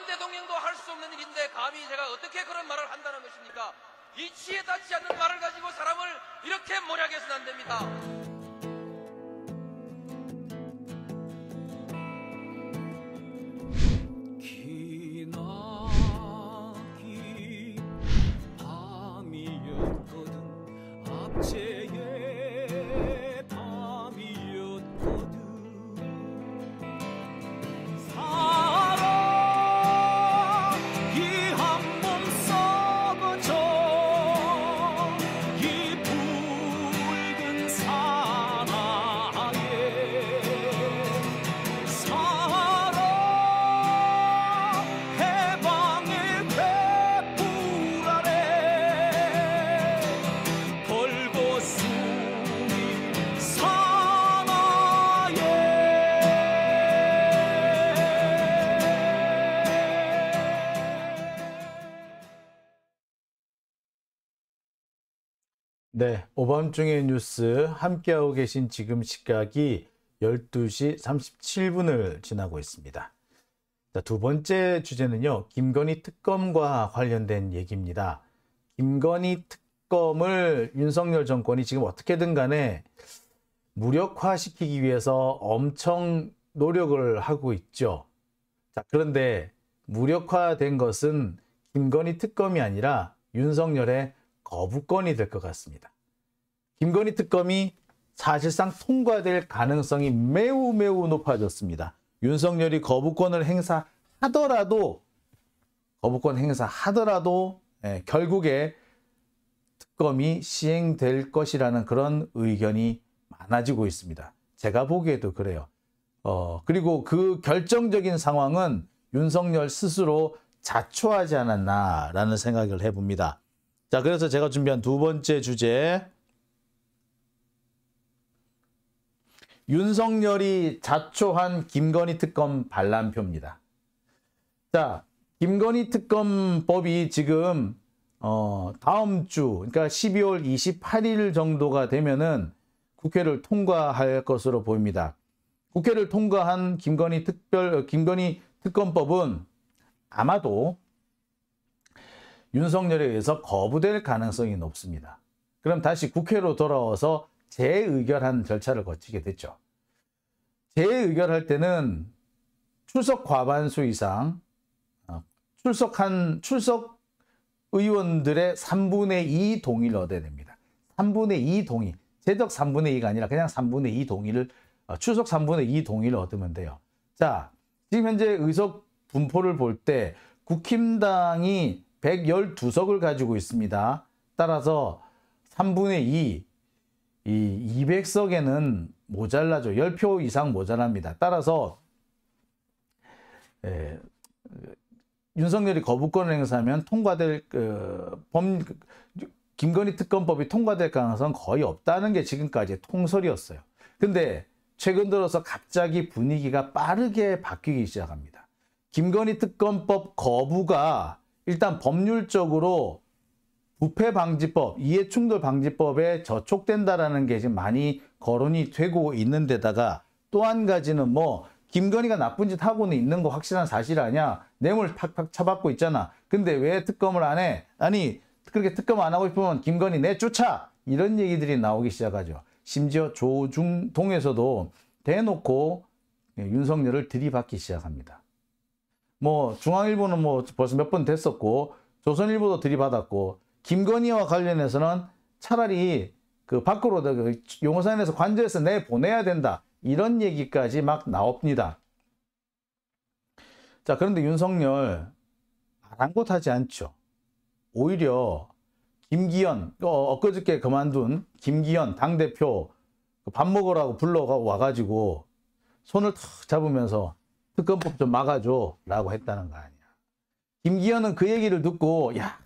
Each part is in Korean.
전 대통령도 할 수 없는 일인데 감히 제가 어떻게 그런 말을 한다는 것입니까? 이치에 닿지지 않는 말을 가지고 사람을 이렇게 모략해서는 안 됩니다. 네, 오밤중의 뉴스 함께하고 계신 지금 시각이 12시 37분을 지나고 있습니다. 자, 두 번째 주제는요. 김건희 특검과 관련된 얘기입니다. 김건희 특검을 윤석열 정권이 지금 어떻게든 간에 무력화시키기 위해서 엄청 노력을 하고 있죠. 자, 그런데 무력화된 것은 김건희 특검이 아니라 윤석열의 거부권이 될 것 같습니다. 김건희 특검이 사실상 통과될 가능성이 매우 매우 높아졌습니다. 윤석열이 거부권을 행사하더라도 거부권 행사하더라도 예, 결국에 특검이 시행될 것이라는 그런 의견이 많아지고 있습니다. 제가 보기에도 그래요. 어, 그리고 그 결정적인 상황은 윤석열 스스로 자초하지 않았나라는 생각을 해봅니다. 자, 그래서 제가 준비한 두 번째 주제. 윤석열이 자초한 김건희 특검 반란표입니다. 자, 김건희 특검법이 지금 어, 다음 주, 그러니까 12월 28일 정도가 되면은 국회를 통과할 것으로 보입니다. 국회를 통과한 김건희 특별, 어, 김건희 특검법은 아마도 윤석열에 의해서 거부될 가능성이 높습니다. 그럼 다시 국회로 돌아와서 재의결하 절차를 거치게 됐죠. 재의결할 때는 출석 과반수 이상, 어, 출석한, 출석 의원들의 3분의 2 동의를 얻어야 됩니다. 3분의 2 동의, 제적 3분의 2가 아니라 그냥 3분의 2 동의를, 어, 출석 3분의 2 동의를 얻으면 돼요. 자, 지금 현재 의석 분포를 볼 때 국힘당이 112석을 가지고 있습니다. 따라서 3분의 2, 이 200석에는 모자라죠. 10표 이상 모자랍니다. 따라서 에, 예, 윤석열이 거부권을 행사하면 통과될 그, 범 김건희 특검법이 통과될 가능성은 거의 없다는 게 지금까지의 통설이었어요. 근데 최근 들어서 갑자기 분위기가 빠르게 바뀌기 시작합니다. 김건희 특검법 거부가 일단 법률적으로 부패방지법, 이해충돌방지법에 저촉된다라는 게 지금 많이 거론이 되고 있는 데다가 또 한 가지는 뭐 김건희가 나쁜 짓 하고는 있는 거 확실한 사실 아니야. 뇌물 팍팍 쳐받고 있잖아. 근데 왜 특검을 안 해? 아니 그렇게 특검 안 하고 싶으면 김건희 내쫓아! 이런 얘기들이 나오기 시작하죠. 심지어 조중동에서도 대놓고 윤석열을 들이받기 시작합니다. 뭐 중앙일보는 뭐 벌써 몇 번 됐었고 조선일보도 들이받았고 김건희와 관련해서는 차라리 그 밖으로 그 용산에서 관저에서 내 보내야 된다 이런 얘기까지 막 나옵니다. 자 그런데 윤석열 아랑곳하지 않죠. 오히려 김기현 어, 엊그저께 그만둔 김기현 당대표 밥 먹으라고 불러와 가지고 손을 탁 잡으면서 특검법 좀 막아줘 라고 했다는 거 아니야. 김기현은 그 얘기를 듣고 야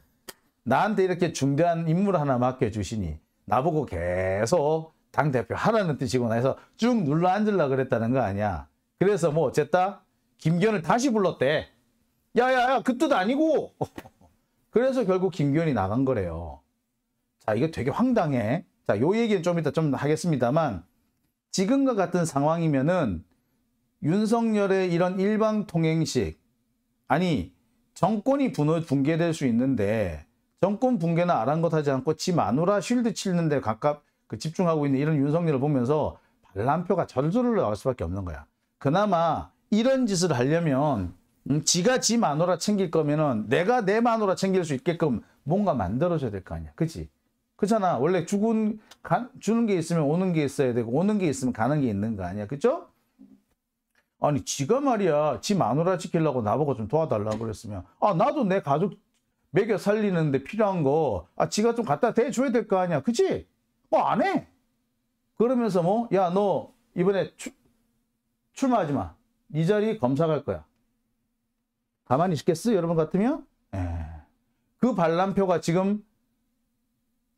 나한테 이렇게 중대한 임무를 하나 맡겨주시니 나보고 계속 당대표 하라는 뜻이구나 해서 쭉 눌러 앉으려 그랬다는 거 아니야. 그래서 뭐 어쨌다 김기현을 다시 불렀대. 야야야 그 뜻 아니고 그래서 결국 김기현이 나간 거래요. 자 이게 되게 황당해. 자요 얘기는 좀 이따 좀 하겠습니다만 지금과 같은 상황이면은 윤석열의 이런 일방 통행식 아니 정권이 분을 붕괴될 수 있는데 정권 붕괴는 아랑곳하지 않고 지 마누라 쉴드 치는 데 각각 그 집중하고 있는 이런 윤석열을 보면서 반란표가 절절로 나올 수밖에 없는 거야. 그나마 이런 짓을 하려면 음, 지가 지 마누라 챙길 거면은 내가 내 마누라 챙길 수 있게끔 뭔가 만들어줘야 될 거 아니야. 그치? 그렇잖아. 원래 죽은, 가, 주는 게 있으면 오는 게 있어야 되고, 오는 게 있으면 가는 게 있는 거 아니야. 그쵸? 아니 지가 말이야 지 마누라 지키려고 나보고 좀 도와달라 그랬으면 아 나도 내 가족 매겨 살리는데 필요한 거 아 지가 좀 갖다 대줘야 될 거 아니야 그치? 뭐안 해. 그러면서 뭐 야 너 이번에 추, 출마하지 마. 이 네 자리 검사 갈 거야. 가만히 있겠어 여러분 같으면? 에. 예. 그 반란표가 지금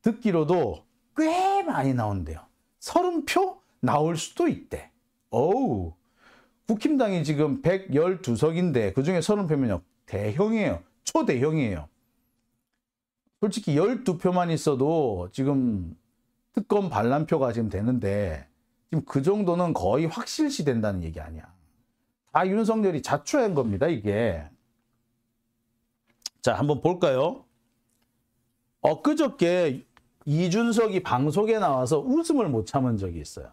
듣기로도 꽤 많이 나온대요. 서른 표 나올 수도 있대. 어우 국힘당이 지금 112석인데 그중에 3 0표면 대형이에요. 초대형이에요. 솔직히 12표만 있어도 지금 특검 반란표가 지금 되는데 지금 그 정도는 거의 확실시 된다는 얘기 아니야. 다 윤석열이 자초한 겁니다, 이게. 자, 한번 볼까요? 엊그저께 이준석이 방송에 나와서 웃음을 못 참은 적이 있어요.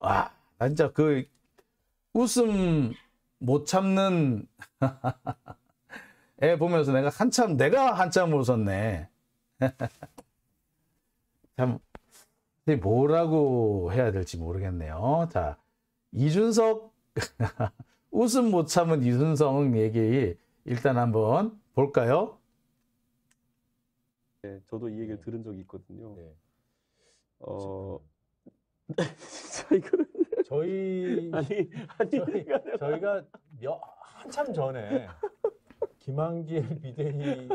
아, 진짜 그 웃음 못 참는 애 보면서 내가 한참 내가 한참 웃었네. 참 뭐라고 해야 될지 모르겠네요. 자 이준석 웃음 못 참은 이준석 얘기 일단 한번 볼까요? 네, 저도 이 얘기를 네. 들은 적이 있거든요. 네. 어, 자 이거를 저희 아니, 아니 저희, 저희가 여, 한참 전에 김한길 비대위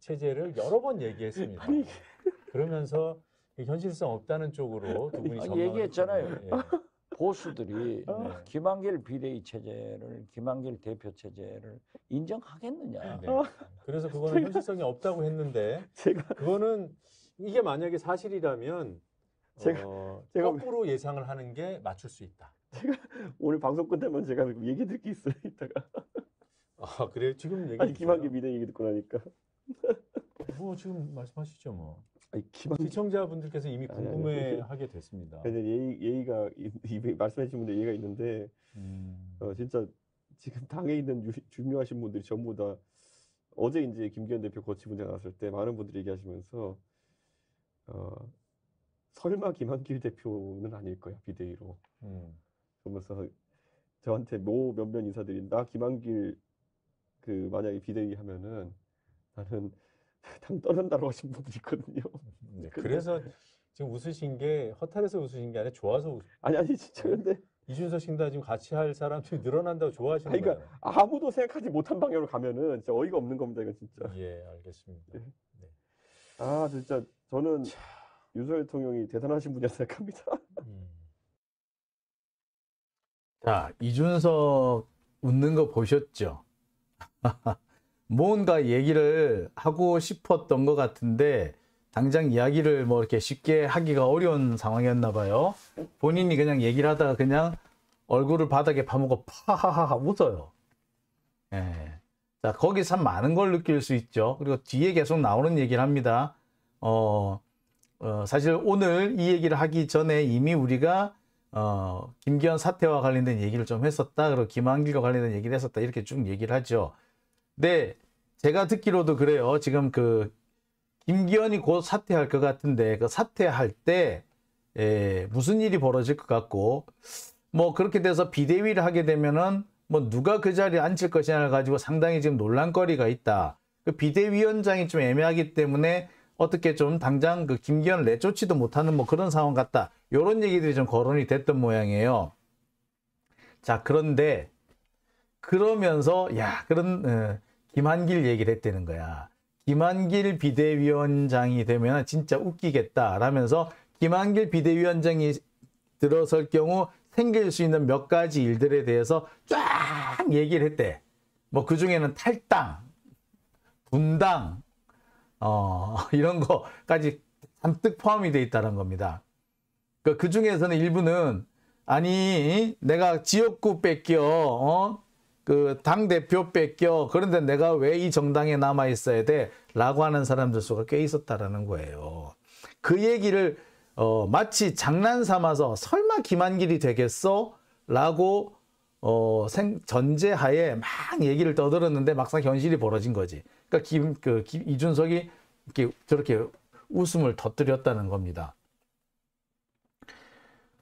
체제를 여러 번 얘기했습니다. 아니, 그러면서 현실성 없다는 쪽으로 두 분이 아니, 얘기했잖아요. 예. 보수들이 네. 어. 김한길 비대위 체제를 김한길 대표 체제를 인정하겠느냐. 네. 어? 그래서 그거는 현실성이 없다고 했는데 제가 그거는 이게 만약에 사실이라면 제가 어, 제가 거꾸로 예상을 하는 게 맞출 수 있다. 제가 오늘 방송 끝나면 제가 얘기 드릴 있어요. 이따가. 아그래 지금 얘기. 아니 김학의 미래 얘기 듣고 나니까. 뭐 지금 말씀하시죠 뭐. 아니, 김학 시청자분들께서 이미 궁금해하게 됐습니다. 근데 예의 예의가 말씀해신 분들 예의가 있는데 음... 어, 진짜 지금 당에 있는 유, 중요하신 분들이 전부 다 어제 이제 김기현 대표 거치 문제 나왔을 때 많은 분들이 얘기하시면서 어, 설마 김한길 대표는 아닐 거야 비대위로 음. 그러면서 저한테 뭐 몇몇 인사들이 나 김한길 그 만약에 비대위 하면은 나는 당 떠난다고 하신 분들 있거든요. 음, 네, 그래서 지금 웃으신 게 허탈해서 웃으신 게 아니라 좋아서 웃. 아니 아니 진짜 근데 이준석 신당 지금 같이 할 사람들이 늘어난다고 좋아하시는 거예요. 그러니까 아무도 생각하지 못한 방향으로 가면은 진짜 어이가 없는 겁니다 이건 진짜. 예 알겠습니다. 예. 네. 아 진짜 저는. 차... 윤석열 대통령이 대단하신 분이라 생각합니다. 음. 자, 이준석 웃는 거 보셨죠? 뭔가 얘기를 하고 싶었던 것 같은데 당장 이야기를 뭐 이렇게 쉽게 하기가 어려운 상황이었나 봐요. 본인이 그냥 얘기를 하다가 그냥 얼굴을 바닥에 파묻고 파하하하 웃어요. 예. 자, 거기 참 많은 걸 느낄 수 있죠. 그리고 뒤에 계속 나오는 얘기를 합니다. 어, 어, 사실 오늘 이 얘기를 하기 전에 이미 우리가 어, 김기현 사태와 관련된 얘기를 좀 했었다. 그리고 김한길과 관련된 얘기를 했었다. 이렇게 쭉 얘기를 하죠. 근데 네, 제가 듣기로도 그래요. 지금 그 김기현이 곧 사퇴할 것 같은데 그 사퇴할 때 에, 예, 무슨 일이 벌어질 것 같고 뭐 그렇게 돼서 비대위를 하게 되면은 뭐 누가 그 자리에 앉힐 것이냐를 가지고 상당히 지금 논란거리가 있다. 그 비대위원장이 좀 애매하기 때문에 어떻게 좀 당장 그 김기현을 내쫓지도 못하는 뭐 그런 상황 같다. 이런 얘기들이 좀 거론이 됐던 모양이에요. 자 그런데 그러면서 야 그런 어, 김한길 얘기를 했다는 거야. 김한길 비대위원장이 되면 진짜 웃기겠다라면서 김한길 비대위원장이 들어설 경우 생길 수 있는 몇 가지 일들에 대해서 쫙 얘기를 했대. 뭐 그 중에는 탈당, 분당, 어, 이런 거까지 잔뜩 포함이 돼 있다는 겁니다. 그, 그 중에서는 일부는 아니 내가 지역구 뺏겨 어? 그 당대표 뺏겨 그런데 내가 왜 이 정당에 남아 있어야 돼 라고 하는 사람들 수가 꽤 있었다라는 거예요. 그 얘기를 어, 마치 장난 삼아서 설마 김한길이 되겠어? 라고 어, 생, 전제하에 막 얘기를 떠들었는데 막상 현실이 벌어진 거지. 그러니까 김, 그, 김, 이준석이 이렇게 저렇게 웃음을 터뜨렸다는 겁니다.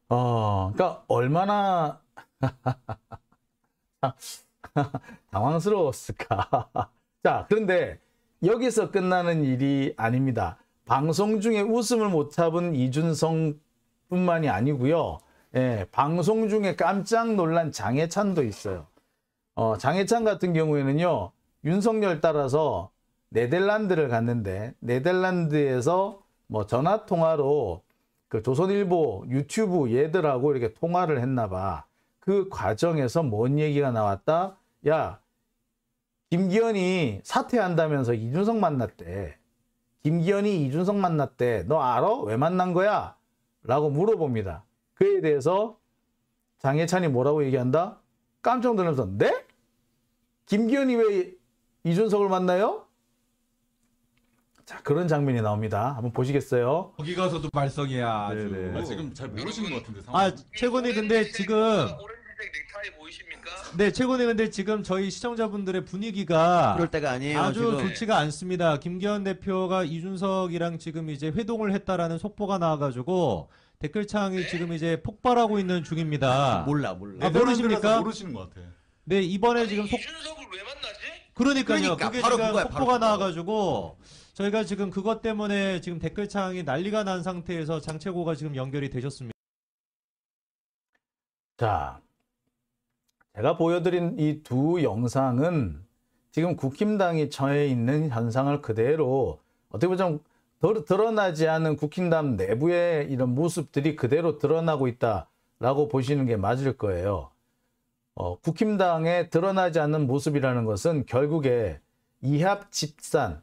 어, 그러니까 얼마나 당황스러웠을까. 자, 그런데 여기서 끝나는 일이 아닙니다. 방송 중에 웃음을 못 참은 이준성뿐만이 아니고요. 예, 방송 중에 깜짝 놀란 장해찬도 있어요. 어, 장해찬 같은 경우에는요. 윤석열 따라서 네덜란드를 갔는데 네덜란드에서 뭐 전화 통화로 그 조선일보 유튜브 얘들하고 이렇게 통화를 했나 봐. 그 과정에서 뭔 얘기가 나왔다? 야, 김기현이 사퇴한다면서 이준석 만났대. 김기현이 이준석 만났대. 너 알아? 왜 만난 거야? 라고 물어봅니다. 그에 대해서 장해찬이 뭐라고 얘기한다? 깜짝 놀라면서 네? 김기현이 왜 이준석을 만나요? 자 그런 장면이 나옵니다. 한번 보시겠어요? 거기 가서도 말썽이야. 네, 네. 아 지금 잘 모르시는 것 같은데 상황. 아 최근에 근데 지금 네 최근에 근데 지금 저희 시청자분들의 분위기가 그럴 때가 아니에요. 아주 지금. 좋지가 않습니다. 김기현 대표가 이준석이랑 지금 이제 회동을 했다라는 속보가 나와가지고 댓글창이 네. 지금 이제 폭발하고 있는 중입니다. 몰라 몰라. 아, 모르십니까? 모르시는 것 같아. 네 이번에 지금 속 이준석을 그러니까요. 그러니까, 바로 그거야. 폭포가 나와가지고 저희가 지금 그것 때문에 지금 댓글창이 난리가 난 상태에서 장채고가 지금 연결이 되셨습니다. 자, 제가 보여드린 이 두 영상은 지금 국힘당이 처해 있는 현상을 그대로 어떻게 보면 좀 드러나지 않은 국힘당 내부의 이런 모습들이 그대로 드러나고 있다라고 보시는 게 맞을 거예요. 어, 국힘당에 드러나지 않는 모습이라는 것은 결국에 이합 집산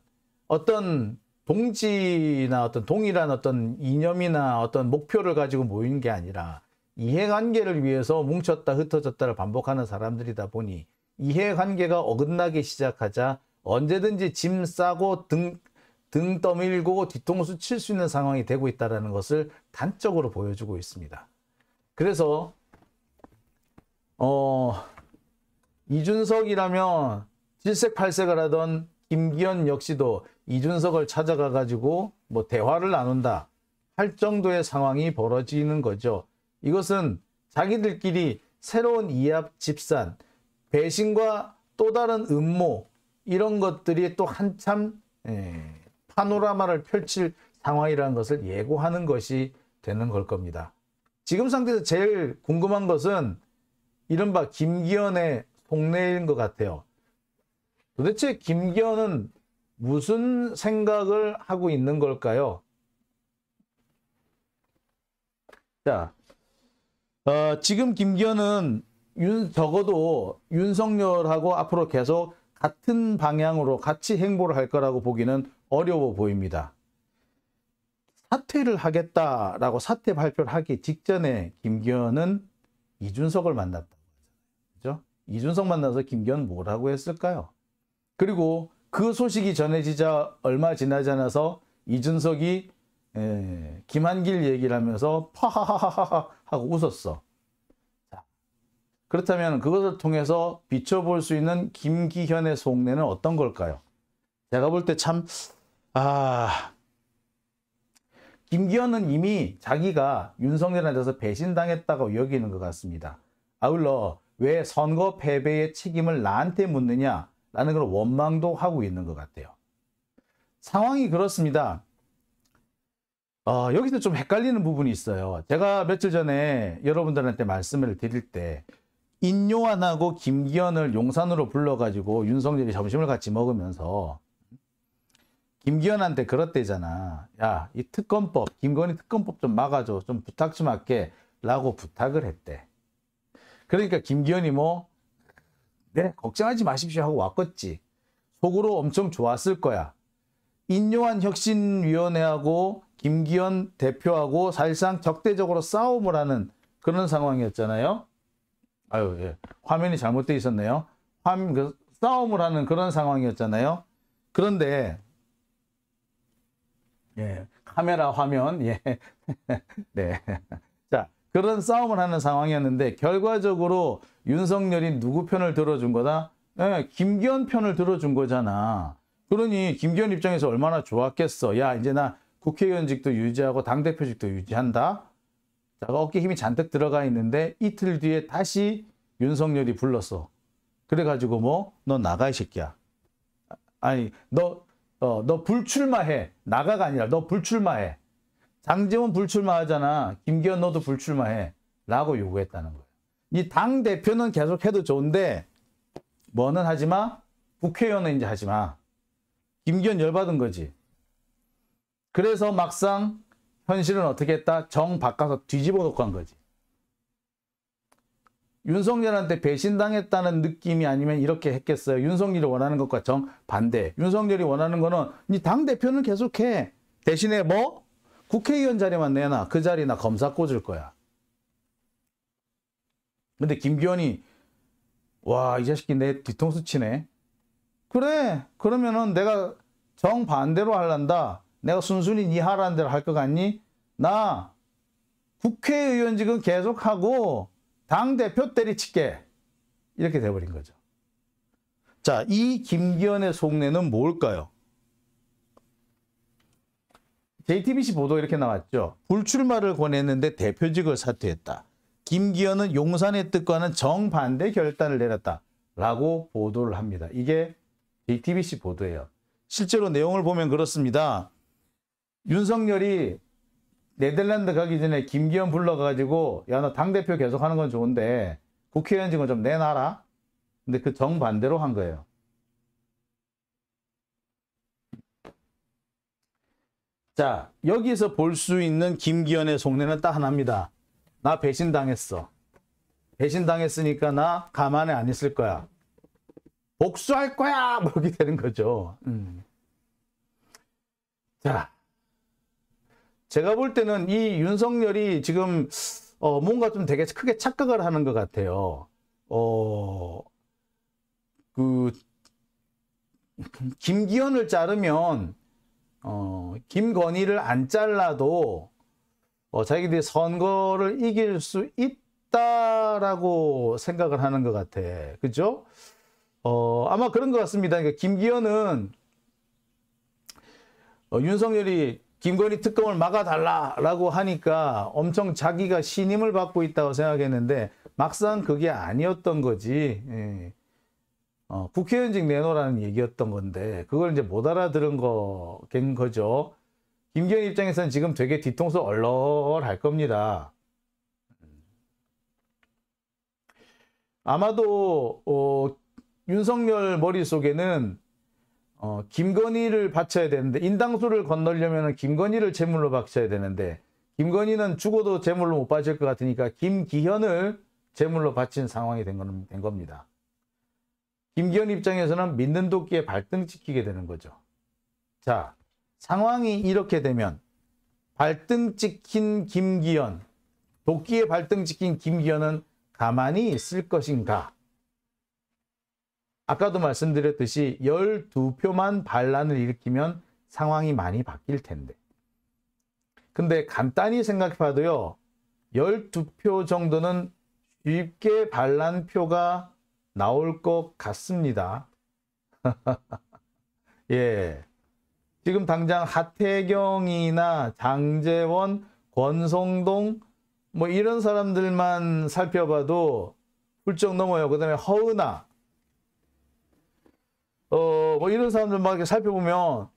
어떤 동지나 어떤 동일한 어떤 이념이나 어떤 목표를 가지고 모인 게 아니라 이해관계를 위해서 뭉쳤다 흩어졌다를 반복하는 사람들이다 보니 이해관계가 어긋나기 시작하자 언제든지 짐 싸고 등, 등 떠밀고 뒤통수 칠 수 있는 상황이 되고 있다는 것을 단적으로 보여주고 있습니다. 그래서 어, 이준석이라면 질색팔색을 하던 김기현 역시도 이준석을 찾아가 가지고 뭐 대화를 나눈다 할 정도의 상황이 벌어지는 거죠. 이것은 자기들끼리 새로운 이합 집산, 배신과 또 다른 음모 이런 것들이 또 한참 에, 예, 파노라마를 펼칠 상황이라는 것을 예고하는 것이 되는 걸 겁니다. 지금 상태에서 제일 궁금한 것은 이른바 김기현의 속내인 것 같아요. 도대체 김기현은 무슨 생각을 하고 있는 걸까요? 자, 어, 지금 김기현은 윤, 적어도 윤석열하고 앞으로 계속 같은 방향으로 같이 행보를 할 거라고 보기는 어려워 보입니다. 사퇴를 하겠다라고 사퇴 발표를 하기 직전에 김기현은 이준석을 만났다. 그죠? 이준석 만나서 김기현 뭐라고 했을까요? 그리고 그 소식이 전해지자 얼마 지나지 않아서 이준석이 에, 김한길 얘기를 하면서 파하하하하 하고 웃었어. 그렇다면 그것을 통해서 비춰볼 수 있는 김기현의 속내는 어떤 걸까요? 제가 볼 때 참, 아, 김기현은 이미 자기가 윤석열한테서 배신당했다고 여기는 것 같습니다. 아울러 왜 선거 패배의 책임을 나한테 묻느냐라는 걸 원망도 하고 있는 것 같아요. 상황이 그렇습니다. 어, 여기서 좀 헷갈리는 부분이 있어요. 제가 며칠 전에 여러분들한테 말씀을 드릴 때 인요한하고 김기현을 용산으로 불러가지고 윤석열이 점심을 같이 먹으면서 김기현한테 그렇대잖아. 야, 이 특검법, 김건희 특검법 좀 막아줘. 좀 부탁 좀 할게. 라고 부탁을 했대. 그러니까 김기현이 뭐, 네, 걱정하지 마십시오 하고 왔겠지. 속으로 엄청 좋았을 거야. 인용한 혁신위원회하고 김기현 대표하고 사실상 적대적으로 싸움을 하는 그런 상황이었잖아요. 아유, 예. 화면이 잘못되 있었네요. 화면, 그, 싸움을 하는 그런 상황이었잖아요. 그런데, 예, 카메라 화면, 예. 네. 그런 싸움을 하는 상황이었는데 결과적으로 윤석열이 누구 편을 들어준 거다? 네, 김기현 편을 들어준 거잖아. 그러니 김기현 입장에서 얼마나 좋았겠어. 야 이제 나 국회의원직도 유지하고 당대표직도 유지한다. 자, 어깨 힘이 잔뜩 들어가 있는데 이틀 뒤에 다시 윤석열이 불렀어. 그래가지고 뭐너 나가 이 새끼야. 아, 아니 너너 어, 너 불출마해. 나가가 아니라 너 불출마해. 장재원 불출마하잖아. 김기현 너도 불출마해. 라고 요구했다는 거예요. 이 당 대표는 계속 해도 좋은데 뭐는 하지 마. 국회의원은 이제 하지 마. 김기현 열받은 거지. 그래서 막상 현실은 어떻게 했다? 정 바꿔서 뒤집어 놓고 한 거지. 윤석열한테 배신당했다는 느낌이 아니면 이렇게 했겠어요. 윤석열이 원하는 것과 정 반대. 윤석열이 원하는 거는 네 당대표는 계속해. 대신에 뭐? 국회의원 자리만 내놔. 그 자리나 검사 꽂을 거야. 근데 김기현이 와, 이 자식이 내 뒤통수 치네. 그래. 그러면은 내가 정반대로 할란다. 내가 순순히 니네 하라는 대로 할 것 같니? 나 국회의원 지금 계속하고 당대표 때리칠게. 이렇게 돼버린 거죠. 자, 이 김기현의 속내는 뭘까요? JTBC 보도 이렇게 나왔죠. 불출마를 권했는데 대표직을 사퇴했다. 김기현은 용산의 뜻과는 정반대 결단을 내렸다. 라고 보도를 합니다. 이게 JTBC 보도예요. 실제로 내용을 보면 그렇습니다. 윤석열이 네덜란드 가기 전에 김기현 불러가지고 야너 당대표 계속하는 건 좋은데 국회의원직은 좀 내놔라. 근데 그 정반대로 한 거예요. 자여기서볼수 있는 김기현의 속내는 딱 하나입니다. 나 배신당했어. 배신당했으니까 나 가만히 안 있을 거야. 복수할 거야! 뭐 이렇게 되는 거죠. 음. 자, 제가 볼 때는 이 윤석열이 지금 어, 뭔가 좀 되게 크게 착각을 하는 것 같아요. 어, 그 김기현을 자르면 어, 김건희를 안 잘라도 어, 자기들이 선거를 이길 수 있다라고 생각을 하는 것 같아. 그죠? 어, 아마 그런 것 같습니다. 그러니까 김기현은 어, 윤석열이 김건희 특검을 막아달라라고 하니까 엄청 자기가 신임을 받고 있다고 생각했는데 막상 그게 아니었던 거지. 예. 어, 국회의원직 내놓으라는 얘기였던 건데 그걸 이제 못 알아들은 거긴 거죠. 김기현 입장에서는 지금 되게 뒤통수 얼얼할 겁니다. 아마도 어, 윤석열 머릿속에는 어, 김건희를 바쳐야 되는데 인당수를 건너려면 김건희를 제물로 바쳐야 되는데 김건희는 죽어도 제물로 못 바칠 것 같으니까 김기현을 제물로 바친 상황이 된, 건, 된 겁니다. 김기현 입장에서는 믿는 도끼에 발등 찍히게 되는 거죠. 자, 상황이 이렇게 되면 발등 찍힌 김기현, 도끼에 발등 찍힌 김기현은 가만히 있을 것인가? 아까도 말씀드렸듯이 12표만 반란을 일으키면 상황이 많이 바뀔 텐데. 근데 간단히 생각해 봐도요. 12표 정도는 쉽게 반란표가 나올 것 같습니다. 예. 지금 당장 하태경이나 장재원, 권성동 뭐 이런 사람들만 살펴봐도 훌쩍 넘어요. 그 다음에 허은아 어뭐 이런 사람들 막 이렇게 살펴보면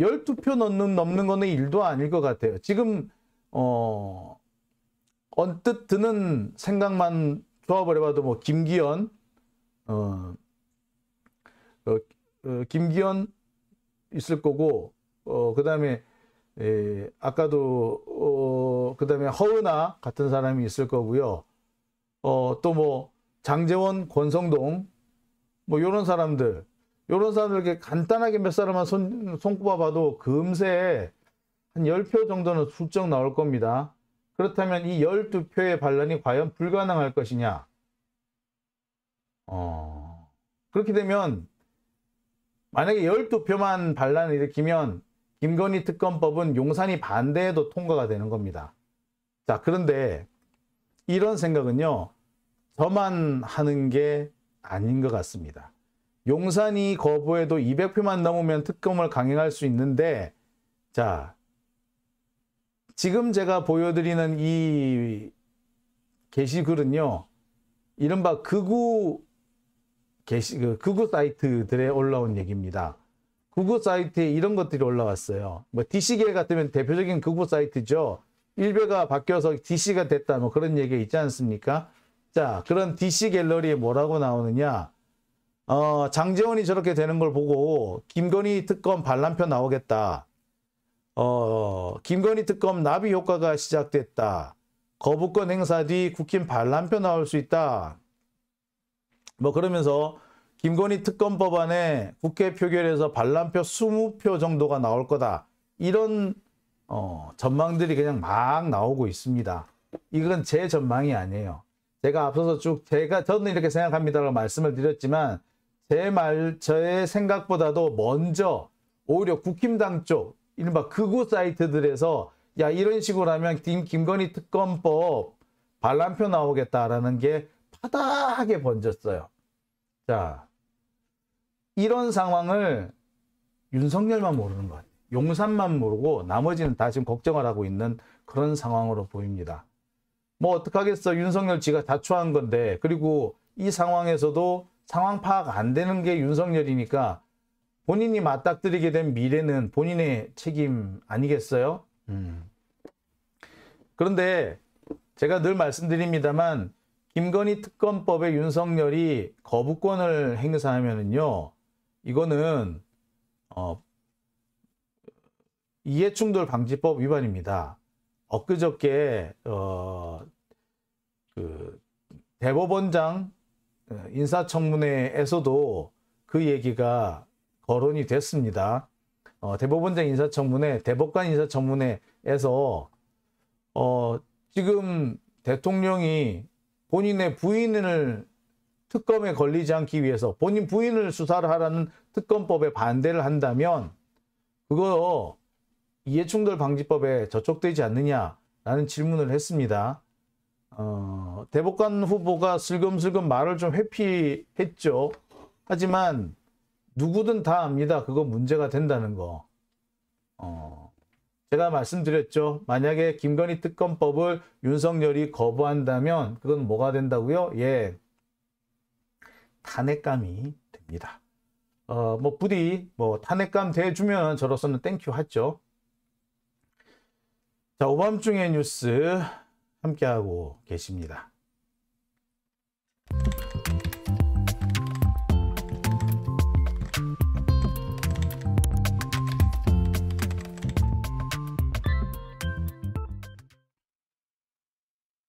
12표 넣는 넘는 거는 일도 아닐 것 같아요. 지금 어 언뜻 드는 생각만 조합을 해봐도 뭐 김기현 어, 어, 어 김기현 있을 거고 어, 그다음에 에, 예, 아까도 어, 그다음에 허은아 같은 사람이 있을 거고요. 어, 또 뭐 장재원, 권성동 뭐요런 사람들 요런 사람들 이렇게 간단하게 몇 사람만 손, 손꼽아봐도 금세 한 10표 정도는 훌쩍 나올 겁니다. 그렇다면 이 12표의 반란이 과연 불가능할 것이냐? 어. 그렇게 되면 만약에 12표만 반란을 일으키면 김건희 특검법은 용산이 반대해도 통과가 되는 겁니다. 자, 그런데 이런 생각은요. 저만 하는 게 아닌 것 같습니다. 용산이 거부해도 200표만 넘으면 특검을 강행할 수 있는데 자, 지금 제가 보여드리는 이 게시글은요. 이른바 극우 게시 그 구글 사이트들에 올라온 얘기입니다. 구글 사이트에 이런 것들이 올라왔어요. 뭐 DC계 같으면 대표적인 구글 사이트죠. 일베가 바뀌어서 DC가 됐다 뭐 그런 얘기 있지 않습니까? 자 그런 DC 갤러리에 뭐라고 나오느냐 어, 장재원이 저렇게 되는 걸 보고 김건희 특검 반란표 나오겠다. 어, 김건희 특검 나비 효과가 시작됐다. 거부권 행사 뒤 국힘 반란표 나올 수 있다. 뭐 그러면서 김건희 특검법안에 국회 표결에서 반란표 20표 정도가 나올 거다. 이런 어, 전망들이 그냥 막 나오고 있습니다. 이건 제 전망이 아니에요. 제가 앞서서 쭉 제가 저는 이렇게 생각합니다라고 말씀을 드렸지만 제 말 저의 생각보다도 먼저 오히려 국힘당 쪽 이른바 극우 사이트들에서 야 이런 식으로 하면 김, 김건희 특검법 반란표 나오겠다라는 게 파닥하게 번졌어요. 자, 이런 상황을 윤석열만 모르는 것 같아요. 용산만 모르고 나머지는 다 지금 걱정을 하고 있는 그런 상황으로 보입니다. 뭐 어떡하겠어 윤석열 지가 자초한 건데 그리고 이 상황에서도 상황 파악 안 되는 게 윤석열이니까 본인이 맞닥뜨리게 된 미래는 본인의 책임 아니겠어요? 음. 그런데 제가 늘 말씀드립니다만 김건희 특검법에 윤석열이 거부권을 행사하면은요, 이거는 어, 이해충돌 방지법 위반입니다. 엊그저께 어, 그 대법원장 어, 인사청문회에서도 그 얘기가 거론이 됐습니다. 어, 대법원장 인사청문회, 대법관 인사청문회에서 어, 지금 대통령이 본인의 부인을 특검에 걸리지 않기 위해서 본인 부인을 수사를 하라는 특검법에 반대를 한다면 그거 이해충돌 방지법에 저촉되지 않느냐라는 질문을 했습니다. 어, 대법관 후보가 슬금슬금 말을 좀 회피했죠. 하지만 누구든 다 압니다. 그거 문제가 된다는 거. 어... 제가 말씀드렸죠. 만약에 김건희 특검법을 윤석열이 거부한다면 그건 뭐가 된다고요? 예, 탄핵감이 됩니다. 어, 뭐 부디 뭐 탄핵감 대주면 저로서는 땡큐 하죠. 자, 오밤중의 뉴스 함께하고 계십니다.